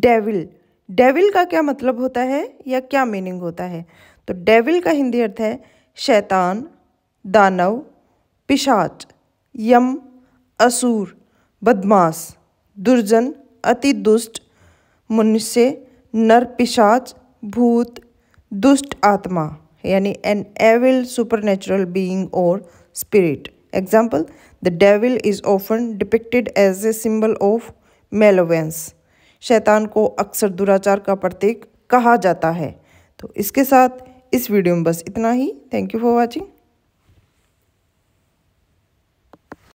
devil devil का क्या मतलब होता है या क्या मीनिंग होता है तो डेविल का हिंदी अर्थ है शैतान दानव पिशाच यम असुर बदमाश दुर्जन अति दुष्ट मनुष्य नर पिशाच भूत दुष्ट आत्मा यानी an evil super natural being और spirit example the devil is often depicted as a symbol of malevolence शैतान को अक्सर दुराचार का प्रतीक कहा जाता है तो इसके साथ इस वीडियो में बस इतना ही थैंक यू फॉर वॉचिंग